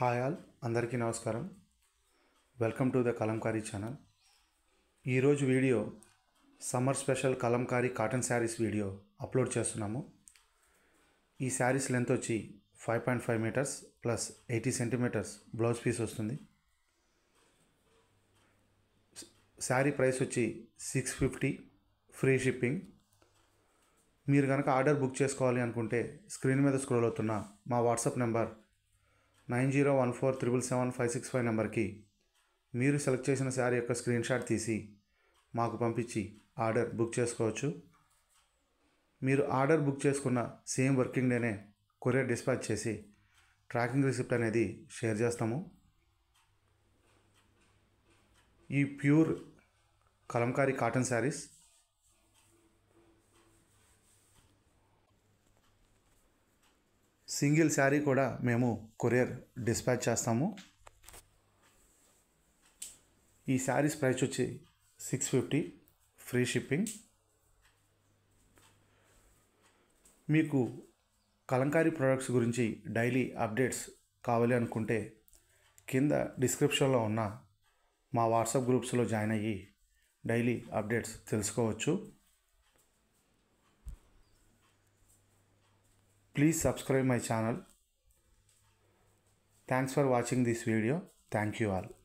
Hi all అందరికీ నమస్కారం welcome to the Kalamkari channel ఈరోజు video summer special Kalamkari cotton saris video upload చేస్తున్నాము ఈ శారీస్ లెంత్ వచ్చి five point five metres plus eighty centimetres blouse piece వస్తుంది sari price వచ్చి సిక్స్ ఫిఫ్టీ ఫ్రీ షిప్పింగ్ మీరు కనుక ఆర్డర్ బుక్ చేసుకోవాలి అనుకుంటే స్క్రీన్ మీద స్క్రోల్ అవుతున్న మా WhatsApp number nine zero one four triple seven five six five నెంబర్కి మీరు సెలెక్ట్ చేసిన శారీ యొక్క స్క్రీన్ షాట్ తీసి మాకు పంపించి ఆర్డర్ బుక్ చేసుకోవచ్చు మీరు ఆర్డర్ బుక్ చేసుకున్న సేమ్ వర్కింగ్ డేనే కొరియర్ డిస్పాచ్ చేసి ట్రాకింగ్ రిసిప్ట్ అనేది షేర్ చేస్తాము ఈ pure Kalamkari cotton saris single sari కూడా మేము కొరియర్ డిస్పాచ్ చేస్తాము ఈ శారీస్ ప్రైస్ వచ్చి సిక్స్ ఫిఫ్టీ ఫ్రీ షిప్పింగ్ మీకు కలంకారీ ప్రోడక్ట్స్ గురించి డైలీ అప్డేట్స్ కావాలి అనుకుంటే కింద డిస్క్రిప్షన్లో ఉన్న మా వాట్సాప్ గ్రూప్స్లో జాయిన్ అయ్యి డైలీ అప్డేట్స్ తెలుసుకోవచ్చు Please subscribe my channel. Thanks for watching this video. Thank you all.